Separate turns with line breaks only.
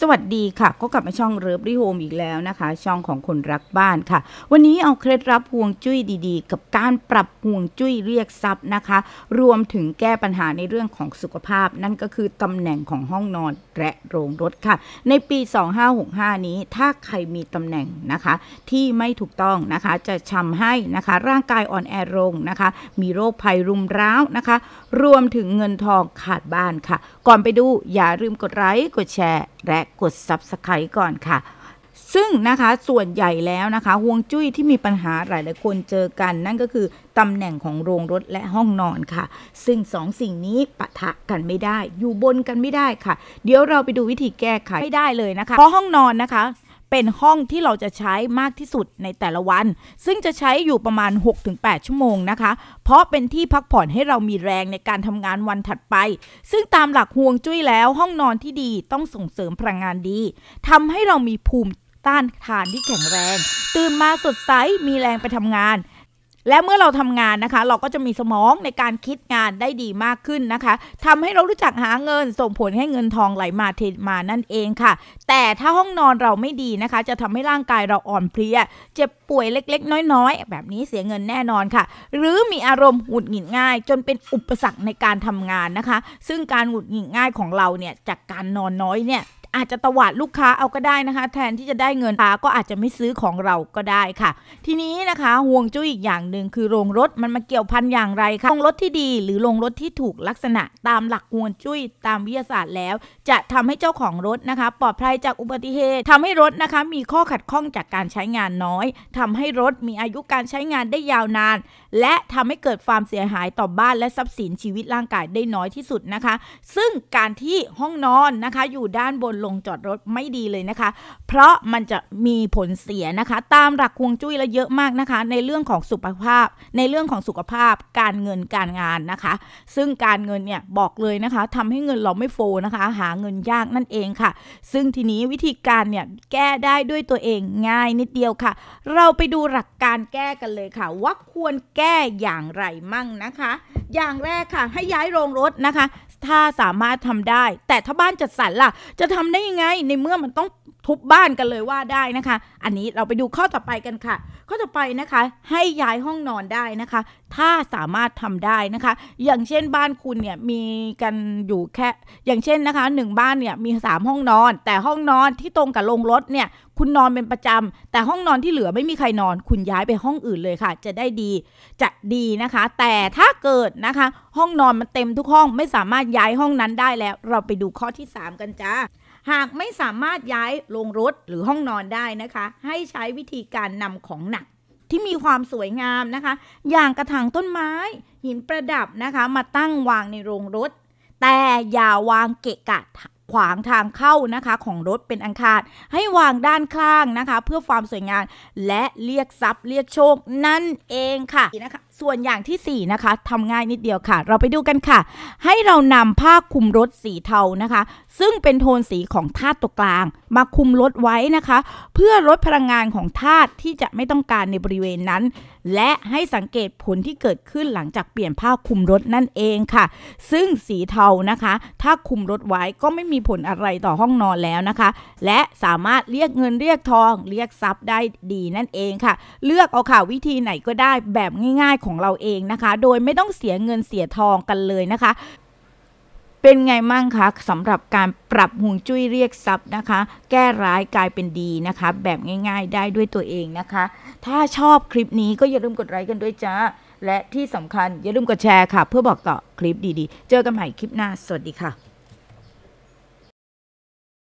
สวัสดีค่ะ ก็กลับมาช่องเรือบรีโฮมอีกแล้วนะคะ ช่องของคนรักบ้านค่ะ วันนี้เอาเคล็ดลับห่วงจุ้ยดีๆ กับการปรับห่วงจุ้ยเรียกทรัพย์นะคะ รวมถึงแก้ปัญหาในเรื่องของสุขภาพ นั่นก็คือตำแหน่งของห้องนอนและโรงรถค่ะ ในปี 2565 นี้ถ้าใครมีตำแหน่งนะคะ ที่ไม่ถูกต้องนะคะจะทำให้นะคะ ร่างกายอ่อนแอลงนะคะมีโรคภัยรุมเร้านะคะ รวมถึงเงินทองขาดบ้านค่ะ ก่อนไปดูอย่าลืมกดไลค์กดแชร์รและกด Subscribe ก่อนค่ะ ซึ่งนะคะส่วนใหญ่แล้วนะคะห่วงจุ้ยที่มีปัญหาหลายหลายคนเจอกัน นั่นก็คือ ตำแหน่งของโรงรถและห้องนอนค่ะ ซึ่งสองสิ่งนี้ปะทะกันไม่ได้ อยู่บนกันไม่ได้ค่ะ เดี๋ยวเราไปดูวิธีแก้ไขไม่ได้เลยนะคะ เพราะห้องนอนนะคะเป็นห้องที่เราจะใช้มากที่สุดในแต่ละวัน ซึ่งจะใช้อยู่ประมาณ 6-8 ชั่วโมงนะคะ เพราะเป็นที่พักผ่อนให้เรามีแรงในการทำงานวันถัดไป ซึ่งตามหลักฮวงจุ้ยแล้ว ห้องนอนที่ดีต้องส่งเสริมพลังงานดีทำให้เรามีภูมิต้านทานที่แข็งแรง ตื่นมาสดใสมีแรงไปทำงานและเมื่อเราทำงานนะคะเราก็จะมีสมองในการคิดงานได้ดีมากขึ้นนะคะ ทำให้เรารู้จักหาเงินส่งผลให้เงินทองไหลมาเทมานั่นเองค่ะ แต่ถ้าห้องนอนเราไม่ดีนะคะ จะทำให้ร่างกายเราอ่อนเพลียเจ็บป่วยเล็กๆ น้อย ๆ แบบนี้เสียเงินแน่นอนค่ะ หรือมีอารมณ์หงุดหงิดง่าย จนเป็นอุปสรรคในการทำงานนะคะ ซึ่งการหงุดหงิดง่ายของเราเนี่ยจากการนอนน้อยเนี่ยอาจจะตวาดลูกค้าเอาก็ได้นะคะ แทนที่จะได้เงินค้าก็อาจจะไม่ซื้อของเราก็ได้ค่ะ ทีนี้นะคะห่วงจุ้ยอีกอย่างหนึ่งคือโรงรถมันมาเกี่ยวพันอย่างไรคะโรงรถที่ดีหรือโรงรถที่ถูกลักษณะ ตามหลักห่วงจุ้ยตามวิทยาศาสตร์แล้วจะทำให้เจ้าของรถนะคะ ปลอดภัยจากอุบัติเหตุทำให้รถนะคะมีข้อขัดข้องจากการใช้งานน้อย ทำให้รถมีอายุการใช้งานได้ยาวนาน และทำให้เกิดความเสียหายต่อบ้านและทรัพย์สินชีวิตร่างกายได้น้อยที่สุดนะคะ ซึ่งการที่ห้องนอนนะคะอยู่ด้านบนงจอดรถไม่ดีเลยนะคะ เพราะมันจะมีผลเสียนะคะ ตามหลักควงจุ้ยแล้วเยอะมากนะคะ ในเรื่องของสุขภาพในเรื่องของสุขภาพการเงินการงานนะคะ ซึ่งการเงินเนี่ยบอกเลยนะคะ ทำให้เงินเราไม่โฟนะคะ หาเงินยากนั่นเองค่ะ ซึ่งทีนี้วิธีการเนี่ยแก้ได้ด้วยตัวเองง่ายนิดเดียวค่ะ เราไปดูหลักการแก้กันเลยค่ะ ว่าควรแก้อย่างไรมั่งนะคะ อย่างแรกค่ะ ให้ย้ายโรงรถนะคะถ้าสามารถทำได้ แต่ถ้าบ้านจัดสรรล่ะจะทำได้ยังไง ในเมื่อมันต้องทุบบ้านกันเลยว่าได้นะคะ อันนี้เราไปดูข้อต่อไปกันค่ะ ข้อต่อไปนะคะ ให้ย้ายห้องนอนได้นะคะ ถ้าสามารถทำได้นะคะ อย่างเช่นบ้านคุณเนี่ยมีกันอยู่แค่ อย่างเช่นนะคะหนึ่งบ้านเนี่ยมี 3 ห้องนอน แต่ห้องนอนที่ตรงกับโรงรถเนี่ย คุณนอนเป็นประจำแต่ห้องนอนที่เหลือไม่มีใครนอน คุณย้ายไปห้องอื่นเลยค่ะ จะได้ดีจะดีนะคะ แต่ถ้าเกิดนะคะ ห้องนอนมันเต็มทุกห้อง ไม่สามารถถย้ายห้องนั้นได้แล้วเราไปดูข้อที่ 3 กันจ้าหากไม่สามารถย้ายโรงรถหรือห้องนอนได้นะคะ ให้ใช้วิธีการนำของหนัก ที่มีความสวยงามนะคะ อย่างกระถางต้นไม้หินประดับนะคะ มาตั้งวางในโรงรถ แต่อย่าวางเกะกะขวางทางเข้านะคะของรถเป็นอังคารให้วางด้านข้างนะคะ เพื่อความสวยงามและเรียกทรัพย์เรียกโชคนั่นเองค่ะนะคะส่วนอย่างที่ 4 นะคะทำง่ายนิดเดียวค่ะ เราไปดูกันค่ะ ให้เรานำผ้าคลุมรถสีเทานะคะ ซึ่งเป็นโทนสีของธาตุตัวกลาง มาคลุมรถไว้นะคะ เพื่อลดพลังงานของธาตุที่จะไม่ต้องการในบริเวณนั้น และให้สังเกตผลที่เกิดขึ้นหลังจากเปลี่ยนผ้าคลุมรถนั่นเองค่ะ ซึ่งสีเทานะคะ ถ้าคลุมรถไว้ก็ไม่มีผลอะไรต่อห้องนอนแล้วนะคะ และสามารถเรียกเงินเรียกทอง เรียกทรัพย์ได้ดีนั่นเองค่ะ เลือกเอาค่ะวิธีไหนก็ได้แบบง่ายๆของเราเองนะคะโดยไม่ต้องเสียเงินเสียทองกันเลยนะคะ เป็นไงมั่งคะสำหรับการปรับห่วงจุ้ยเรียกทรัพย์นะคะ แก้ร้ายกลายเป็นดีนะคะ แบบง่ายๆได้ด้วยตัวเองนะคะ ถ้าชอบคลิปนี้ก็อย่าลืมกดไลค์กันด้วยจ้าและที่สำคัญอย่าลืมกดแชร์ค่ะ เพื่อบอกต่อคลิปดีๆ เจอกันใหม่คลิปหน้าสวัสดีค่ะ